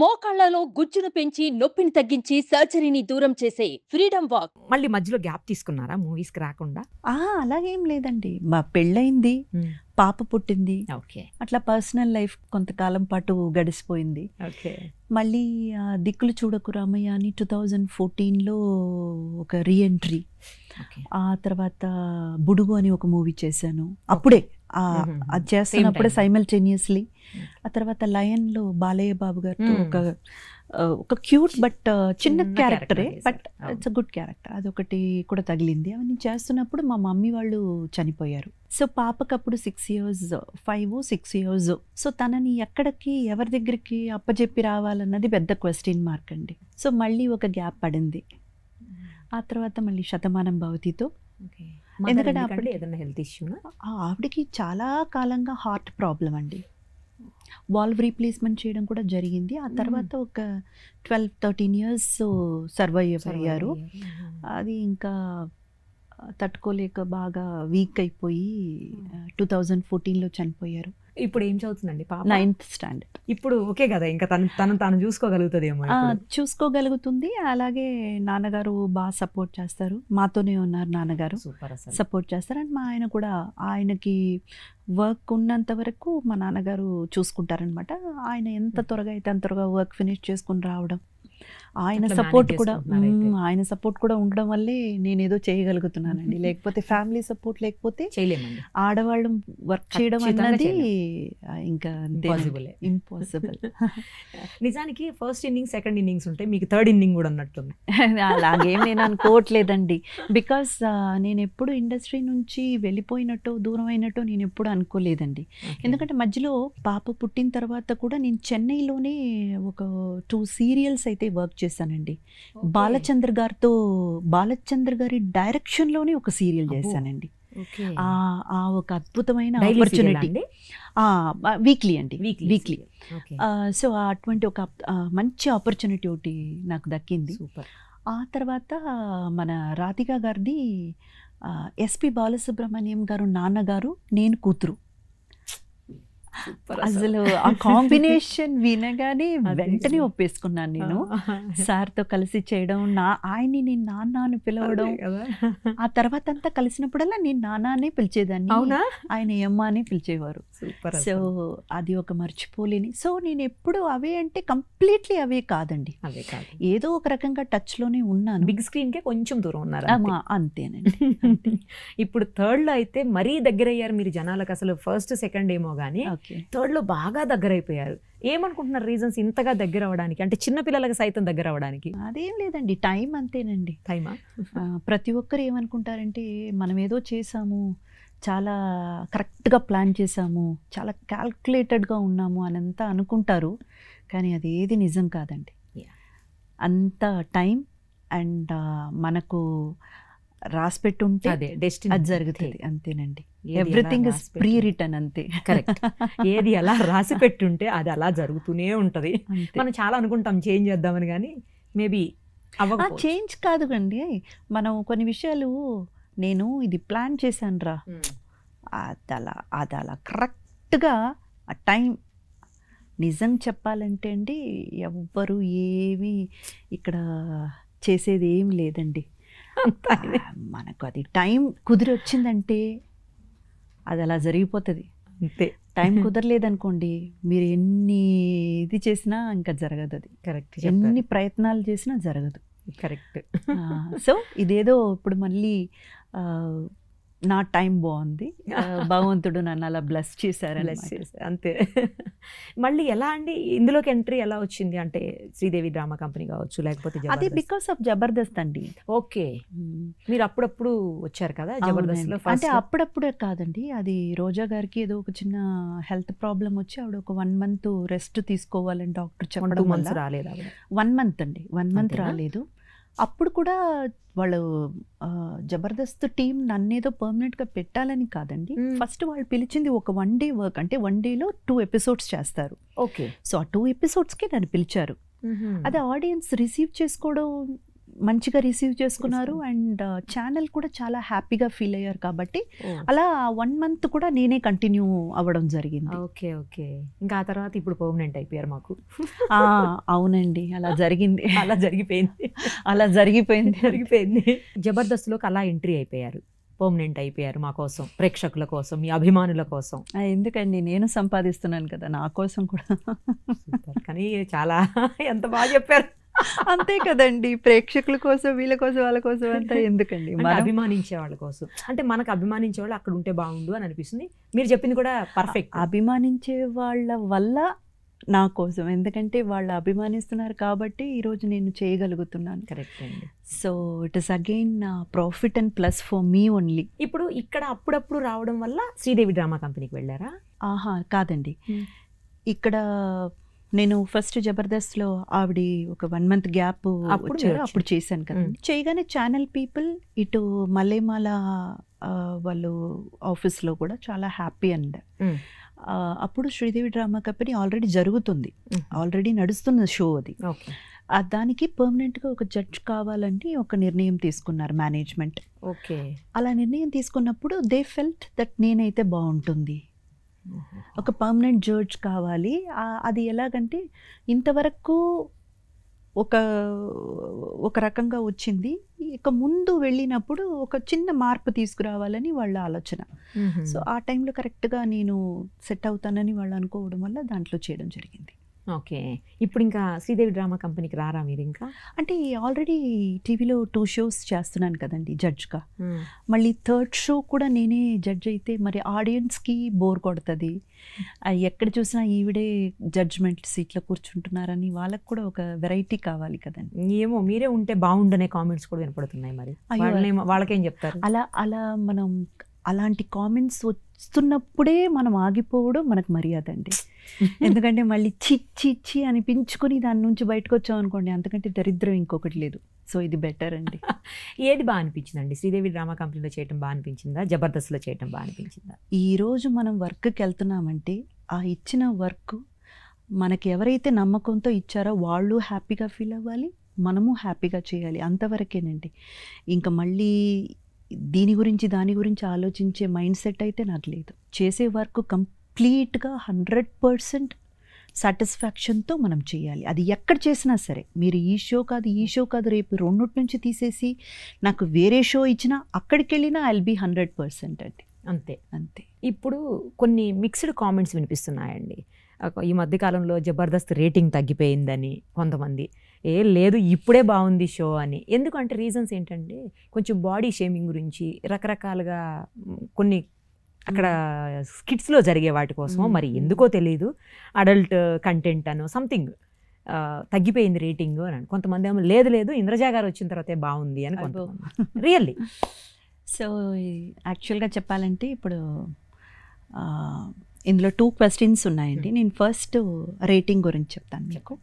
మోకాళ్లలో గుజ్జును పెంచి నొప్పిని తగ్గించి సర్జరీని దూరం చేసే ఫ్రీడమ్ వాక్ మళ్ళీ మధ్యలో గ్యాప్ తీసుకున్నారా మూవీస్ కి రాకుండా అలాగేం లేదండి మా పెళ్ళయింది పాప పుట్టింది ఓకే అట్లా పర్సనల్ లైఫ్ కొంతకాలం పాటు గడిచిపోయింది ఓకే మళ్ళీ దిక్కులు చూడకు రామయ్య అని టూ థౌజండ్ ఫోర్టీన్లో ఒక రీఎంట్రీ ఆ తర్వాత బుడుగు అని ఒక మూవీ చేశాను అప్పుడే అది చేస్తున్నప్పుడు సైమల్టేనియస్లీ ఆ తర్వాత లయన్లో బాలయ్య బాబు గారితో ఒక ఒక క్యూట్ బట్ చిన్న క్యారెక్టరే but it's a good character అదొకటి కూడా తగిలింది అవన్నీ చేస్తున్నప్పుడు మా మమ్మీ వాళ్ళు చనిపోయారు సో పాపకు అప్పుడు six years five six years so తనని ఎక్కడికి ఎవరి దగ్గరికి అప్పజెప్పి రావాలన్నది పెద్ద క్వశ్చన్ మార్క్ అండి సో మళ్ళీ ఒక గ్యాప్ పడింది ఆ తర్వాత మళ్ళీ శతమానం భవతితో ఓకే ఎందుకంటే అప్పుడు ఏదైనా హెల్త్ ఇష్యూనా ఆవిడకి చాలా కాలంగా హార్ట్ ప్రాబ్లం అండి వాల్వ్ రీప్లేస్మెంట్ చేయడం కూడా జరిగింది ఆ తర్వాత ఒక ట్వెల్వ్ థర్టీన్ ఇయర్స్ సర్వైవ్ అయ్యారు అది ఇంకా తట్టుకోలేక బాగా వీక్ అయిపోయి టూ థౌజండ్ ఫోర్టీన్లో చనిపోయారు ఇప్పుడు ఏం చదువుతుందండి పాప నైన్త్ స్టాండర్డ్ ఇప్పుడు ఓకే కదా ఇంకా తను తను తను చూసుకోగలుగుతుంది ఏమో చూసుకోగలుగుతుంది అలాగే నాన్నగారు బాగా సపోర్ట్ చేస్తారు మాతోనే ఉన్నారు నాన్నగారు సపోర్ట్ చేస్తారు అండ్ మా ఆయన కూడా ఆయనకి వర్క్ ఉన్నంత వరకు మా నాన్నగారు చూసుకుంటారనమాట ఆయన ఎంత త్వరగా అయితే అంత త్వరగా వర్క్ ఫినిష్ చేసుకుని రావడం ఆయన సపోర్ట్ కూడా ఆయన సపోర్ట్ కూడా ఉండడం వల్లే నేను ఏదో చేయగలుగుతున్నానండి లేకపోతే ఫ్యామిలీ సపోర్ట్ లేకపోతే ఆడవాళ్ళు వర్క్ చేయడం అన్నది ఇంకా ఇంపాసిబుల్ నిజానికి ఫస్ట్ ఇన్నింగ్ సెకండ్ ఇన్నింగ్స్ ఉంటాయి మీకు థర్డ్ ఇన్నింగ్ కూడా అన్నట్టుంది అలాగే నేను అనుకోవట్లేదండి బికాస్ నేను ఎప్పుడు ఇండస్ట్రీ నుంచి వెళ్ళిపోయినట్టు దూరం అయినట్టు నేను ఎప్పుడు అనుకోలేదండి ఎందుకంటే మధ్యలో పాప పుట్టిన తర్వాత కూడా నేను చెన్నైలోనే ఒక టూ సీరియల్స్ అయితే వర్క్ చేశానండి బాలచంద్ర గారితో బాలచంద్ర గారి డైరెక్షన్లోనే ఒక సీరియల్ చేశానండి ఆ ఒక అద్భుతమైన ఆపర్చునిటీ వీక్లీ అండి వీక్లీ సో అటువంటి ఒక మంచి ఆపర్చునిటీ ఒకటి నాకు దక్కింది ఆ తర్వాత మన రాధిక గారిది ఎస్పి బాలసుబ్రహ్మణ్యం గారు నాన్నగారు నేను కూతురు అసలు ఆ కాంబినేషన్ వినగానే వెంటనే ఒప్పేసుకున్నాను నేను సార్తో కలిసి చేయడం నా ఆయన్ని నేను నాన్న అని పిలవడం ఆ తర్వాత అంతా కలిసినప్పుడల్లా నేను నాన్ననే పిలిచేదాన్ని ఆయన అమ్మ అని పిలిచేవారు సో అది ఒక మర్చిపోలేని సో నేను ఎప్పుడు అవే అంటే కంప్లీట్లీ అవే కాదండి ఏదో ఒక రకంగా టచ్ లోనే ఉన్నాను బిగ్ స్క్రీన్ కే కొంచెం దూరం ఉన్నారు అంతేనండి ఇప్పుడు థర్డ్ లో అయితే మరీ దగ్గర అయ్యారు మీరు జనాలకు అసలు ఫస్ట్ సెకండ్ ఏమో గానీ థర్డ్లో బాగా దగ్గర అయిపోయారు ఏమనుకుంటున్నారు రీజన్స్ ఇంతగా దగ్గర అవ్వడానికి అంటే పిల్లలకు సైతం దగ్గర అవ్వడానికి అదేం లేదండి టైం అంతేనండి టైమా ప్రతి ఒక్కరు ఏమనుకుంటారంటే మనం ఏదో చేసాము చాలా కరెక్ట్గా ప్లాన్ చేసాము చాలా క్యాల్కులేటెడ్గా ఉన్నాము అని అంతా అనుకుంటారు కానీ అది ఏది నిజం కాదండి అంత టైం అండ్ మనకు రాసి పెట్టుంటే అది జరుగుతుంది అంతేనండి ఎవ్రీథింగ్ ఇస్ ప్రీ రిటర్న్ అంతే కరెక్ట్ ఏది అలా రాసి పెట్టుంటే అది అలా జరుగుతూనే ఉంటుంది మనం చాలా అనుకుంటాం చేంజ్ చేద్దామని కానీ మేబీ చేంజ్ కాదు కండి మనం కొన్ని విషయాలు నేను ఇది ప్లాన్ చేశాను రా అది అలా అది అలా కరెక్ట్గా ఆ టైం నిజం చెప్పాలంటే అండి ఎవ్వరు ఏమీ ఇక్కడ చేసేది ఏం లేదండి మనకు అది టైం కుదిరి వచ్చిందంటే అది అలా జరిగిపోతుంది అంతే టైం కుదరలేదనుకోండి మీరు ఎన్ని ఇది చేసినా ఇంకా జరగదు అది కరెక్ట్ ఎన్ని ప్రయత్నాలు చేసినా జరగదు కరెక్ట్ సో ఇదేదో ఇప్పుడు మళ్ళీ నా టైం బాగుంది భగవంతుడు నన్ను అలా బ్లెస్ చేశారు అంతే మళ్ళీ ఎలా అండి ఇందులోకి ఎంట్రీ ఎలా వచ్చింది అంటే శ్రీదేవి డ్రామా కంపెనీ కావచ్చు లేకపోతే అది బికాస్ ఆఫ్ జబర్దస్త్ అండి ఓకే hmm. మీరు అప్పుడప్పుడు వచ్చారు కదా జబర్దస్త్ అంటే అప్పుడప్పుడే కాదండి అది రోజా గారికి ఏదో ఒక చిన్న హెల్త్ ప్రాబ్లం వచ్చి ఆవిడ ఒక వన్ మంత్ రెస్ట్ తీసుకోవాలని డాక్టర్ చెప్పడం వన్ మంత్ అండి వన్ మంత్ రాలేదు అప్పుడు కూడా వాళ్ళు జబర్దస్త్ టీం నన్నేదో గా పెట్టాలని కాదండి ఫస్ట్ వాళ్ళు పిలిచింది ఒక వన్ డే వర్క్ అంటే వన్ డేలో టూ ఎపిసోడ్స్ చేస్తారు ఓకే సో ఆ టూ ఎపిసోడ్స్కే నన్ను పిలిచారు అది ఆడియన్స్ రిసీవ్ చేసుకోవడం మంచిగా రిసీవ్ చేసుకున్నారు అండ్ uh, ఛానల్ కూడా చాలా హ్యాపీగా ఫీల్ అయ్యారు కాబట్టి అలా వన్ మంత్ కూడా నేనే కంటిన్యూ అవ్వడం జరిగింది ఓకే ఓకే ఇంకా ఆ తర్వాత ఇప్పుడు పర్మనెంట్ అయిపోయారు మాకు అవునండి అలా జరిగింది అలా జరిగిపోయింది అలా జరిగిపోయింది జరిగిపోయింది జబర్దస్త్లోకి అలా ఎంట్రీ అయిపోయారు పర్మనెంట్ అయిపోయారు మా కోసం ప్రేక్షకుల కోసం మీ అభిమానుల కోసం ఎందుకండి నేను సంపాదిస్తున్నాను కదా నా కోసం కూడా కానీ చాలా ఎంత బాగా చెప్పారు అంతే కదండి ప్రేక్షకుల కోసం వీళ్ళ కోసం వాళ్ళ కోసం అంతా ఎందుకండి అభిమానించే వాళ్ళ కోసం అంటే మనకు అభిమానించే వాళ్ళు అక్కడ ఉంటే బాగుండు అని అనిపిస్తుంది మీరు చెప్పింది కూడా పర్ఫెక్ట్ అభిమానించే వాళ్ళ వల్ల నా కోసం ఎందుకంటే వాళ్ళు అభిమానిస్తున్నారు కాబట్టి ఈరోజు నేను చేయగలుగుతున్నాను కరెక్ట్ అండి so it is again profit and plus for me only ఇప్పుడు ఇక్కడ అప్పుడప్పుడు రావడం వల్ల శ్రీదేవి డ్రామా కంపెనీకి వెళ్ళారా ఆహా కాదండి hmm. ఇక్కడ నేను ఫస్ట్ జబర్దస్త్లో ఆవిడ ఒక వన్ మంత్ గ్యాప్ అప్పుడు అప్పుడు చేశాను కదా చేయగానే ఛానల్ పీపుల్ ఇటు మల్లెమాల వాళ్ళు ఆఫీస్లో కూడా చాలా హ్యాపీ అండ్ అప్పుడు శ్రీదేవి డ్రామా కంపెనీ ఆల్రెడీ జరుగుతుంది ఆల్రెడీ నడుస్తున్న షో అది దానికి పర్మనెంట్గా ఒక జడ్జ్ కావాలంటే ఒక నిర్ణయం తీసుకున్నారు మేనేజ్మెంట్ ఓకే అలా నిర్ణయం తీసుకున్నప్పుడు దే ఫెల్ట్ దట్ నేనైతే బాగుంటుంది ఒక పర్మనెంట్ జడ్జ్ కావాలి అది ఎలాగంటే ఇంతవరకు ఒక ఒక రకంగా వచ్చింది ఇక ముందు వెళ్ళినప్పుడు ఒక చిన్న మార్పు తీసుకురావాలని వాళ్ళ ఆలోచన సో ఆ టైంలో కరెక్ట్గా నేను సెట్ అవుతానని వాళ్ళు అనుకోవడం వల్ల దాంట్లో చేయడం జరిగింది ఓకే ఇప్పుడు ఇంకా శ్రీదేవి డ్రామా కంపెనీకి రారా మీరు ఇంకా అంటే ఆల్రెడీ టీవీలో టూ షోస్ చేస్తున్నాను కదండి జడ్జ్గా మళ్ళీ థర్డ్ షో కూడా నేనే జడ్జ్ అయితే మరి ఆడియన్స్కి బోర్ కొడుతుంది ఎక్కడ చూసినా ఈవిడే జడ్జ్మెంట్ సీట్లో కూర్చుంటున్నారని వాళ్ళకి కూడా ఒక వెరైటీ కావాలి కదండి ఏమో మీరే ఉంటే బాగుండనే కామెంట్స్ కూడా వినపడుతున్నాయి మరి వాళ్ళకేం చెప్తారు అలా అలా మనం అలాంటి కామెంట్స్ వస్తున్నప్పుడే మనం ఆగిపోవడం మనకు మర్యాద అండి ఎందుకంటే మళ్ళీ చిచ్చి చి అనిపించుకొని దాని నుంచి బయటకు వచ్చాం అనుకోండి అంతకంటే దరిద్రం ఇంకొకటి లేదు సో ఇది బెటర్ అండి ఏది బాగా అనిపించిందండి శ్రీదేవి డ్రామా కంపెనీలో చేయటం బాగా అనిపించిందా జబర్దస్త్లో చేయటం బాగా అనిపించిందా ఈరోజు మనం వర్క్కి వెళ్తున్నామంటే ఆ ఇచ్చిన వర్క్ మనకి ఎవరైతే నమ్మకంతో ఇచ్చారో వాళ్ళు హ్యాపీగా ఫీల్ అవ్వాలి మనము హ్యాపీగా చేయాలి అంతవరకేనండి ఇంకా మళ్ళీ దీని గురించి దాని గురించి ఆలోచించే మైండ్ సెట్ అయితే నాకు లేదు చేసే వర్క్ కంప్లీట్గా హండ్రెడ్ పర్సెంట్ సాటిస్ఫాక్షన్తో మనం చేయాలి అది ఎక్కడ చేసినా సరే మీరు ఈ షో కాదు ఈ షో కాదు రేపు రెండుటి నుంచి తీసేసి నాకు వేరే షో ఇచ్చినా అక్కడికి వెళ్ళినా ఐల్ బీ హండ్రెడ్ పర్సెంట్ అండి అంతే అంతే ఇప్పుడు కొన్ని మిక్స్డ్ కామెంట్స్ వినిపిస్తున్నాయండి ఈ మధ్యకాలంలో జబర్దస్త్ రేటింగ్ తగ్గిపోయిందని కొంతమంది ఏ లేదు ఇప్పుడే బాగుంది షో అని ఎందుకంటే రీజన్స్ ఏంటంటే కొంచెం బాడీ షేమింగ్ గురించి రకరకాలుగా కొన్ని అక్కడ స్కిట్స్లో జరిగే వాటి కోసం మరి ఎందుకో తెలియదు అడల్ట్ కంటెంట్ అను సంథింగ్ తగ్గిపోయింది రేటింగ్ అని కొంతమంది ఏమో లేదు లేదు ఇంద్రజా గారు వచ్చిన తర్వాతే బాగుంది అని కొంత రియల్లీ సో యాక్చువల్గా చెప్పాలంటే ఇప్పుడు ఇందులో టూ క్వశ్చన్స్ ఉన్నాయండి నేను ఫస్ట్ రేటింగ్ గురించి చెప్తాను మీకు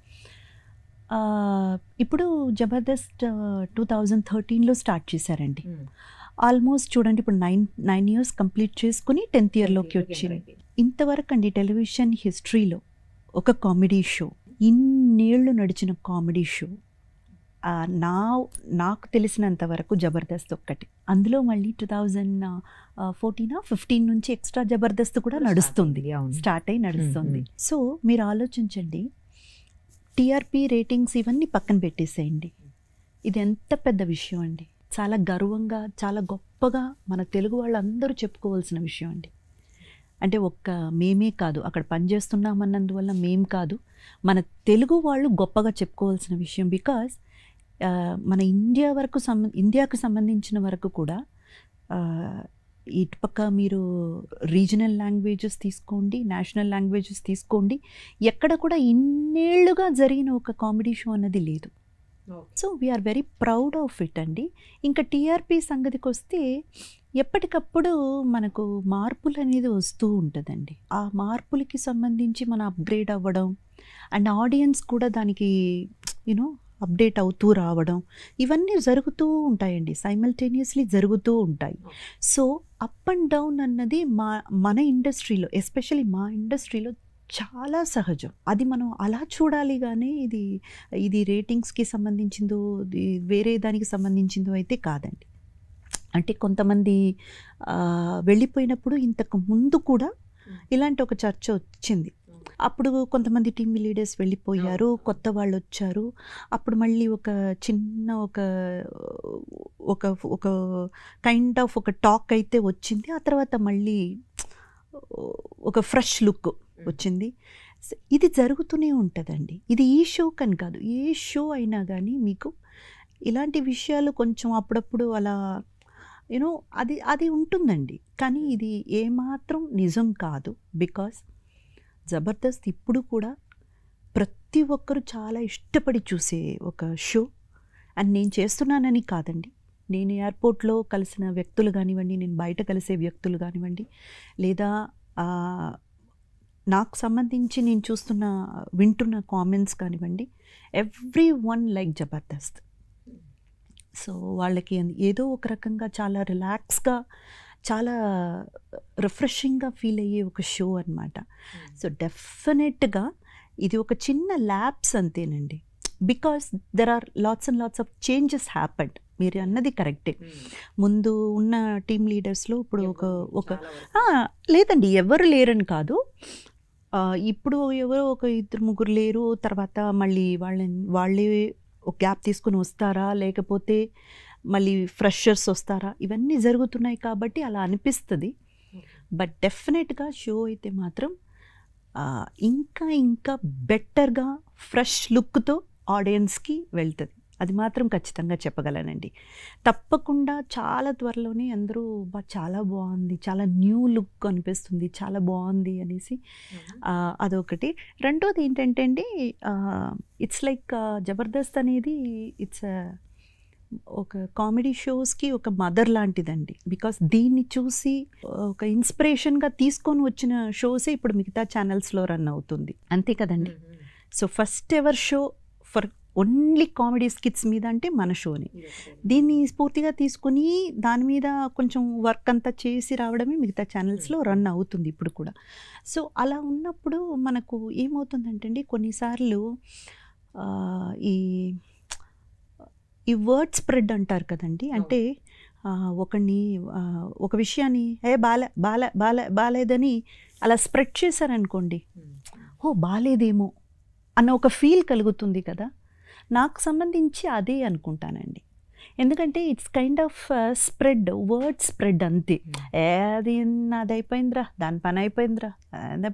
ఇప్పుడు జబర్దస్త్ టూ థౌజండ్ థర్టీన్లో స్టార్ట్ చేశారండి hmm. ఆల్మోస్ట్ చూడండి ఇప్పుడు నైన్ నైన్ ఇయర్స్ కంప్లీట్ చేసుకుని టెన్త్ ఇయర్లోకి వచ్చింది ఇంతవరకు అండి టెలివిజన్ హిస్టరీలో ఒక కామెడీ షో ఇన్నేళ్ళు నడిచిన కామెడీ షో నా నాకు తెలిసినంత వరకు జబర్దస్త్ ఒక్కటి అందులో మళ్ళీ టూ థౌజండ్ ఫోర్టీనా ఫిఫ్టీన్ నుంచి ఎక్స్ట్రా జబర్దస్త్ కూడా నడుస్తుంది స్టార్ట్ అయి hmm, నడుస్తుంది hmm. సో మీరు ఆలోచించండి టీఆర్పీ రేటింగ్స్ ఇవన్నీ పక్కన పెట్టేసేయండి ఇది ఎంత పెద్ద విషయం అండి చాలా గర్వంగా చాలా గొప్పగా మన తెలుగు వాళ్ళందరూ చెప్పుకోవాల్సిన విషయం అండి అంటే ఒక్క మేమే కాదు అక్కడ పనిచేస్తున్నామన్నందువల్ల మేం కాదు మన తెలుగు వాళ్ళు గొప్పగా చెప్పుకోవాల్సిన విషయం బికాజ్ మన ఇండియా వరకు సంబంధ ఇండియాకు సంబంధించిన వరకు కూడా ఇటుపక్క మీరు రీజనల్ లాంగ్వేజెస్ తీసుకోండి నేషనల్ లాంగ్వేజెస్ తీసుకోండి ఎక్కడ కూడా ఇన్నేళ్లుగా జరిగిన ఒక కామెడీ షో అన్నది లేదు so we're very proud of it అండి ఇంకా టీఆర్పీ సంగతికి వస్తే ఎప్పటికప్పుడు మనకు మార్పులు అనేది వస్తూ ఉంటుందండి ఆ మార్పులకి సంబంధించి మనం అప్గ్రేడ్ అవ్వడం అండ్ ఆడియన్స్ కూడా దానికి యూనో అప్డేట్ అవుతూ రావడం ఇవన్నీ జరుగుతూ ఉంటాయండి సైమల్టేనియస్లీ జరుగుతూ ఉంటాయి సో అప్ అండ్ డౌన్ అన్నది మా మన ఇండస్ట్రీలో ఎస్పెషలీ మా ఇండస్ట్రీలో చాలా సహజం అది మనం అలా చూడాలి కానీ ఇది ఇది రేటింగ్స్కి సంబంధించిందో వేరే దానికి సంబంధించిందో అయితే కాదండి అంటే కొంతమంది వెళ్ళిపోయినప్పుడు ఇంతకు ముందు కూడా ఇలాంటి ఒక చర్చ వచ్చింది అప్పుడు కొంతమంది టీమ్ లీడర్స్ వెళ్ళిపోయారు కొత్త వాళ్ళు వచ్చారు అప్పుడు మళ్ళీ ఒక చిన్న ఒక ఒక ఒక కైండ్ ఆఫ్ ఒక టాక్ అయితే వచ్చింది ఆ తర్వాత మళ్ళీ ఒక ఫ్రెష్ లుక్ వచ్చింది ఇది జరుగుతూనే ఉంటుందండి ఇది ఈ షో కని కాదు ఏ షో అయినా కానీ మీకు ఇలాంటి విషయాలు కొంచెం అప్పుడప్పుడు అలా యూనో అది అది ఉంటుందండి కానీ ఇది ఏమాత్రం నిజం కాదు బికాస్ జబర్దస్త్ ఇప్పుడు కూడా ప్రతి ఒక్కరూ చాలా ఇష్టపడి చూసే ఒక షో అండ్ నేను చేస్తున్నానని కాదండి నేను ఎయిర్పోర్ట్లో కలిసిన వ్యక్తులు కానివ్వండి నేను బయట కలిసే వ్యక్తులు కానివ్వండి లేదా నాకు సంబంధించి నేను చూస్తున్న వింటున్న కామెంట్స్ కానివ్వండి everyone like Jabardasth so వాళ్ళకి ఏదో ఒక రకంగా చాలా రిలాక్స్గా చాలా రిఫ్రెషింగ్గా uh, ఫీల్ అయ్యే ఒక షో అనమాట సో డెఫినెట్గా ఇది ఒక చిన్న ల్యాబ్స్ అంతేనండి because there are lots and lots of changes happened మీరు అన్నది కరెక్టే hmm. ముందు ఉన్న టీమ్ లీడర్స్లో ఇప్పుడు ఒక ఒక లేదండి ఎవరు లేరని కాదు ఇప్పుడు ఎవరో ఒక ఇద్దరు ముగ్గురు లేరు తర్వాత మళ్ళీ వాళ్ళని వాళ్ళే ఒక గ్యాప్ తీసుకుని వస్తారా లేకపోతే మళ్ళీ ఫ్రెషర్స్ వస్తారా ఇవన్నీ జరుగుతున్నాయి కాబట్టి అలా అనిపిస్తుంది బట్ డెఫినెట్గా షో అయితే మాత్రం ఇంకా ఇంకా బెటర్గా ఫ్రెష్ లుక్తో ఆడియన్స్కి వెళ్తుంది అది మాత్రం ఖచ్చితంగా చెప్పగలనండి తప్పకుండా చాలా త్వరలోనే అందరూ బా చాలా బాగుంది చాలా న్యూ లుక్ అనిపిస్తుంది చాలా బాగుంది అనేసి అదొకటి రెండోది ఏంటంటే అండి ఇట్స్ లైక్ జబర్దస్త్ అనేది ఇట్స్ ఒక కామెడీ షోస్కి ఒక మదర్ లాంటిదండి బికాస్ దీన్ని చూసి ఒక ఇన్స్పిరేషన్గా తీసుకొని వచ్చిన షోసే ఇప్పుడు మిగతా ఛానల్స్లో రన్ అవుతుంది అంతే కదండి so first ever show for only comedy skits మీద అంటే మన షోని దీన్ని స్ఫూర్తిగా తీసుకుని దాని మీద కొంచెం వర్క్ అంతా చేసి రావడమే మిగతా ఛానల్స్లో రన్ అవుతుంది ఇప్పుడు కూడా సో అలా ఉన్నప్పుడు మనకు ఏమవుతుందంటే అండి కొన్నిసార్లు ఈ ఈ వర్డ్ స్ప్రెడ్ అంటారు కదండి అంటే ఒకని ఒక విషయాన్ని ఏ బాల బాల బాల బాలేదని అలా స్ప్రెడ్ చేశారనుకోండి ఓ బాలేదేమో అన్న ఒక ఫీల్ కలుగుతుంది కదా నాకు సంబంధించి అదే అనుకుంటానండి ఎందుకంటే it's kind of spread word spread అంతే ఏ అది నాది అయిపోయిందిరా దాని పని అయిపోయిందిరా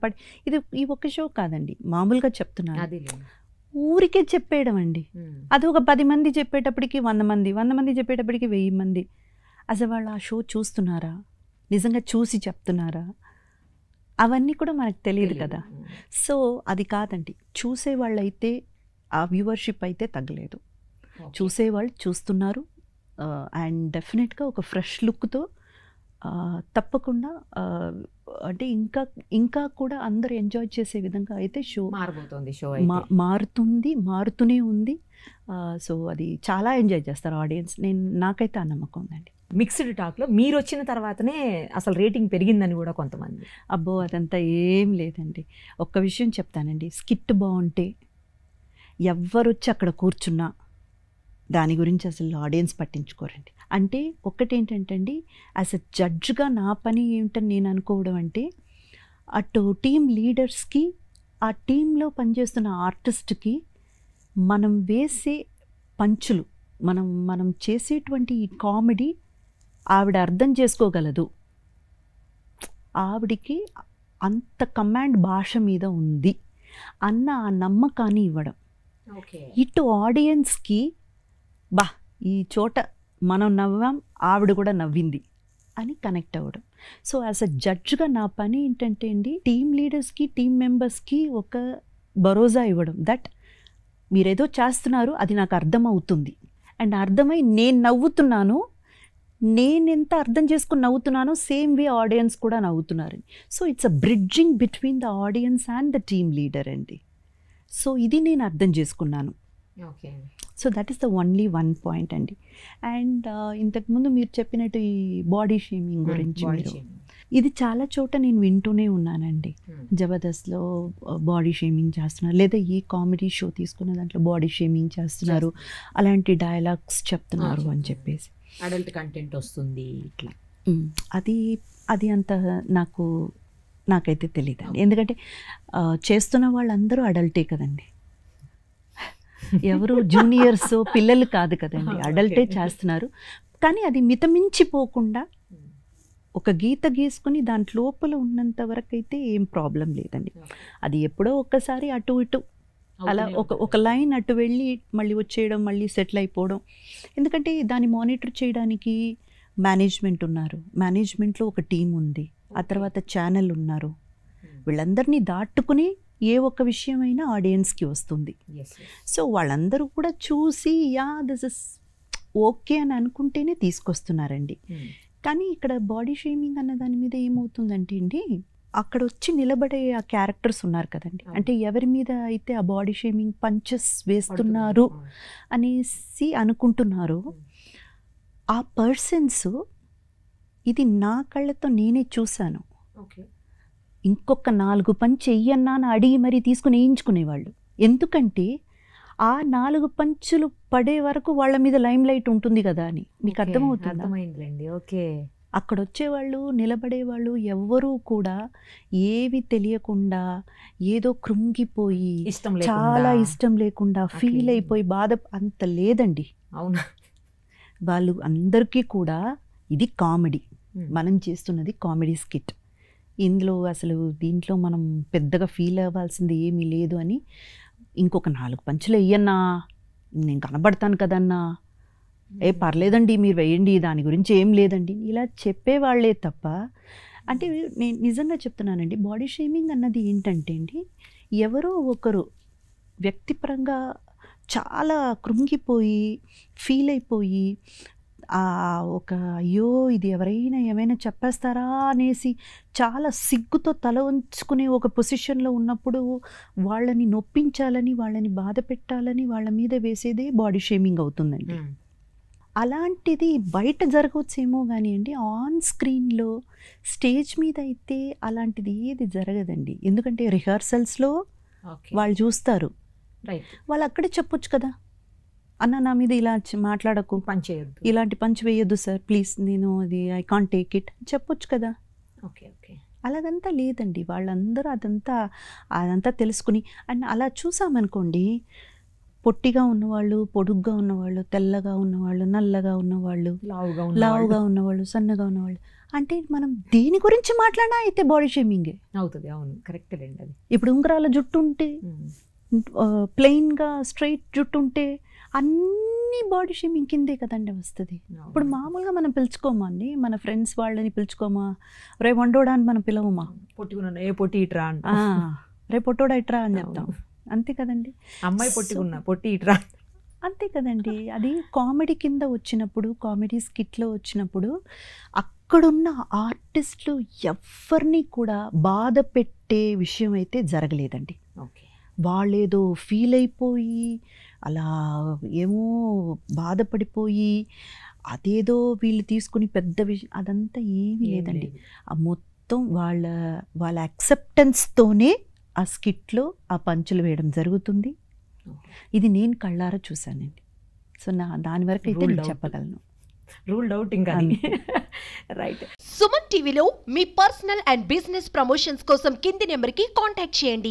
పడి ఇది ఈ ఒక్క షో కాదండి మామూలుగా చెప్తున్నాను ఊరికే చెప్పేయడం అండి అది ఒక పది మంది చెప్పేటప్పటికి వంద మంది వంద మంది చెప్పేటప్పటికి వెయ్యి మంది అసలు వాళ్ళు ఆ షో చూస్తున్నారా నిజంగా చూసి చెప్తున్నారా అవన్నీ కూడా మనకు తెలియదు కదా సో అది కాదండి చూసే వాళ్ళైతే ఆ వ్యూవర్షిప్ అయితే తగ్గలేదు చూసేవాళ్ళు చూస్తున్నారు అండ్ డెఫినెట్గా ఒక ఫ్రెష్ లుక్తో తప్పకుండా అంటే ఇంకా ఇంకా కూడా అందరు ఎంజాయ్ చేసే విధంగా అయితే షో మారిపోతుంది షో మారుతుంది మారుతూనే ఉంది సో అది చాలా ఎంజాయ్ చేస్తారు ఆడియన్స్ నేను నాకైతే ఆ నమ్మకం ఉందండి మిక్స్డ్ టాక్లో మీరు వచ్చిన తర్వాతనే అసలు రేటింగ్ పెరిగిందని కూడా కొంతమంది అబ్బో అదంతా ఏం లేదండి ఒక్క విషయం చెప్తానండి స్కిట్ బాగుంటే వచ్చి అక్కడ కూర్చున్నా దాని గురించి అసలు ఆడియన్స్ పట్టించుకోరండి అంటే ఒక్కటేంటంటే అండి యాజ్ అ జడ్జ్గా నా పని ఏమిటని నేను అనుకోవడం అంటే అటు టీం లీడర్స్కి ఆ టీంలో పనిచేస్తున్న ఆర్టిస్ట్కి మనం వేసే పంచులు మనం మనం చేసేటువంటి ఈ కామెడీ ఆవిడ అర్థం చేసుకోగలదు ఆవిడికి అంత కమాండ్ భాష మీద ఉంది అన్న ఆ నమ్మకాన్ని ఇవ్వడం ఇటు ఆడియన్స్కి బా ఈ చోట మనం నవ్వాం ఆవిడ కూడా నవ్వింది అని కనెక్ట్ అవ్వడం సో యాజ్ అ జడ్జ్గా నా పని ఏంటంటే అండి టీమ్ లీడర్స్కి టీమ్ మెంబర్స్కి ఒక భరోసా ఇవ్వడం దట్ మీరేదో చేస్తున్నారు అది నాకు అర్థమవుతుంది అండ్ అర్థమై నేను నవ్వుతున్నాను నేను ఎంత అర్థం చేసుకుని నవ్వుతున్నానో సేమ్ వే ఆడియన్స్ కూడా నవ్వుతున్నారని so it's a bridging between the audience and the team leader అండి సో ఇది నేను అర్థం చేసుకున్నాను so that is the only one point అండి అండ్ uh, ఇంతకుముందు మీరు చెప్పినట్టు ఈ బాడీ షేమింగ్ hmm, గురించి మీరు ఇది చాలా చోట నేను వింటూనే ఉన్నానండి hmm. జబర్దస్త్లో బాడీ uh, షేమింగ్ చేస్తున్నారు లేదా ఏ కామెడీ షో తీసుకున్న దాంట్లో బాడీ షేమింగ్ చేస్తున్నారు అలాంటి డైలాగ్స్ చెప్తున్నారు అని చెప్పేసి అడల్ట్ కంటెంట్ వస్తుంది ఇట్లా hmm. అది అది అంత నాకు నాకైతే తెలియదండి ఎందుకంటే uh, చేస్తున్న వాళ్ళందరూ అడల్టే కదండి ఎవరు జూనియర్స్ పిల్లలు కాదు కదండి అడల్టే చేస్తున్నారు కానీ అది మితమించిపోకుండా ఒక గీత గీసుకుని దాంట్లోపల ఉన్నంత వరకు అయితే ఏం ప్రాబ్లం లేదండి అది ఎప్పుడో ఒక్కసారి అటు ఇటు అలా ఒక ఒక లైన్ అటు వెళ్ళి మళ్ళీ వచ్చేయడం మళ్ళీ సెటిల్ అయిపోవడం ఎందుకంటే దాన్ని మానిటర్ చేయడానికి మేనేజ్మెంట్ ఉన్నారు మేనేజ్మెంట్లో ఒక టీం ఉంది ఆ తర్వాత ఛానల్ ఉన్నారు వీళ్ళందరినీ దాటుకుని ఏ ఒక్క విషయమైనా ఆడియన్స్కి వస్తుంది సో వాళ్ళందరూ కూడా చూసి యా దిస్ ఇస్ ఓకే అని అనుకుంటేనే తీసుకొస్తున్నారండి hmm. కానీ ఇక్కడ బాడీ షేమింగ్ అన్న దాని మీద ఏమవుతుందంటే అండి అక్కడ వచ్చి నిలబడే ఆ క్యారెక్టర్స్ ఉన్నారు కదండి అంటే ఎవరి మీద అయితే ఆ బాడీ షేమింగ్ పంచెస్ వేస్తున్నారు అనేసి అనుకుంటున్నారు hmm. ఆ పర్సన్స్ ఇది నా కళ్ళతో నేనే చూశాను ఇంకొక నాలుగు పని చెయ్యన్నా అని అడిగి మరీ తీసుకుని వేయించుకునేవాళ్ళు ఎందుకంటే ఆ నాలుగు పంచులు పడే వరకు వాళ్ళ మీద లైమ్ లైట్ ఉంటుంది కదా అని మీకు అర్థమవుతుంది ఓకే అక్కడ వచ్చేవాళ్ళు నిలబడేవాళ్ళు ఎవ్వరూ కూడా ఏవి తెలియకుండా ఏదో కృంగిపోయి ఇష్టం చాలా ఇష్టం లేకుండా ఫీల్ అయిపోయి బాధ అంత లేదండి అవునా వాళ్ళు అందరికీ కూడా ఇది కామెడీ మనం చేస్తున్నది కామెడీ స్కిట్ ఇందులో అసలు దీంట్లో మనం పెద్దగా ఫీల్ అవ్వాల్సింది ఏమీ లేదు అని ఇంకొక నాలుగు పంచులు వెయ్యన్నా నేను కనబడతాను కదన్నా ఏ పర్లేదండి మీరు వేయండి దాని గురించి ఏం లేదండి ఇలా చెప్పేవాళ్లే తప్ప అంటే నేను నిజంగా చెప్తున్నానండి బాడీ షేమింగ్ అన్నది ఏంటంటే అండి ఎవరో ఒకరు వ్యక్తిపరంగా చాలా కృంగిపోయి ఫీల్ అయిపోయి ఒక అయ్యో ఇది ఎవరైనా ఏమైనా చెప్పేస్తారా అనేసి చాలా సిగ్గుతో తల ఉంచుకునే ఒక పొజిషన్లో ఉన్నప్పుడు వాళ్ళని నొప్పించాలని వాళ్ళని బాధ పెట్టాలని వాళ్ళ మీద వేసేదే బాడీ షేమింగ్ అవుతుందండి అలాంటిది బయట జరగవచ్చేమో కానీ అండి ఆన్ స్క్రీన్లో స్టేజ్ మీద అయితే అలాంటిది ఏది జరగదండి ఎందుకంటే రిహార్సల్స్లో వాళ్ళు చూస్తారు వాళ్ళు అక్కడే చెప్పొచ్చు కదా అన్న నా మీద ఇలా మాట్లాడకు పంచేయద్దు ఇలాంటి పంచి వేయొద్దు సార్ ప్లీజ్ నేను అది ఐ కాంట్ టేక్ ఇట్ చెప్పొచ్చు కదా ఓకే ఓకే అలాగంతా లేదండి వాళ్ళందరూ అదంతా అదంతా తెలుసుకుని అండ్ అలా చూసామనుకోండి పొట్టిగా ఉన్నవాళ్ళు పొడుగ్గా ఉన్నవాళ్ళు తెల్లగా ఉన్నవాళ్ళు నల్లగా ఉన్నవాళ్ళు లావుగా ఉన్నవాళ్ళు సన్నగా ఉన్నవాళ్ళు అంటే మనం దేని గురించి మాట్లాడినా అయితే బాడీ షేమింగ్ అవుతుంది అవును కరెక్ట్ అండి అది ఇప్పుడు ఉంగరాల జుట్టు ఉంటే ప్లెయిన్గా స్ట్రైట్ జుట్టు ఉంటే అన్ని బాడీ షేమింగ్ కిందే కదండి వస్తుంది ఇప్పుడు మామూలుగా మనం పిలుచుకోమా అండి మన ఫ్రెండ్స్ వాళ్ళని పిలుచుకోమా రే వండోడా అని మనం పిలవమా పొట్టుకున్నాను ఏ పొట్టి ఇట్రా రే పొట్టోడా ఇట్రా అని చెప్తాం అంతే కదండి అమ్మాయి పొట్టుకున్నా పొట్టి ఇట్రా అంతే కదండి అది కామెడీ కింద వచ్చినప్పుడు కామెడీ స్కిట్లో వచ్చినప్పుడు అక్కడున్న ఆర్టిస్టులు ఎవరిని కూడా బాధ పెట్టే విషయం అయితే జరగలేదండి వాళ్ళేదో ఫీల్ అయిపోయి అలా ఏమో బాధపడిపోయి అదేదో వీళ్ళు తీసుకుని పెద్ద విషయం అదంతా ఏమీ లేదండి ఆ మొత్తం వాళ్ళ వాళ్ళ యాక్సెప్టెన్స్తోనే ఆ స్కిట్లో ఆ పంచులు వేయడం జరుగుతుంది ఇది నేను కళ్ళారా చూశానండి సో నా దాని వరకు అయితే నేను చెప్పగలను రూల్డ్ అవుట్ ఇంకా రైట్ సుమన్ టీవీలో మీ పర్సనల్ అండ్ బిజినెస్ ప్రమోషన్స్ కోసం కింది నెంబర్కి కాంటాక్ట్ చేయండి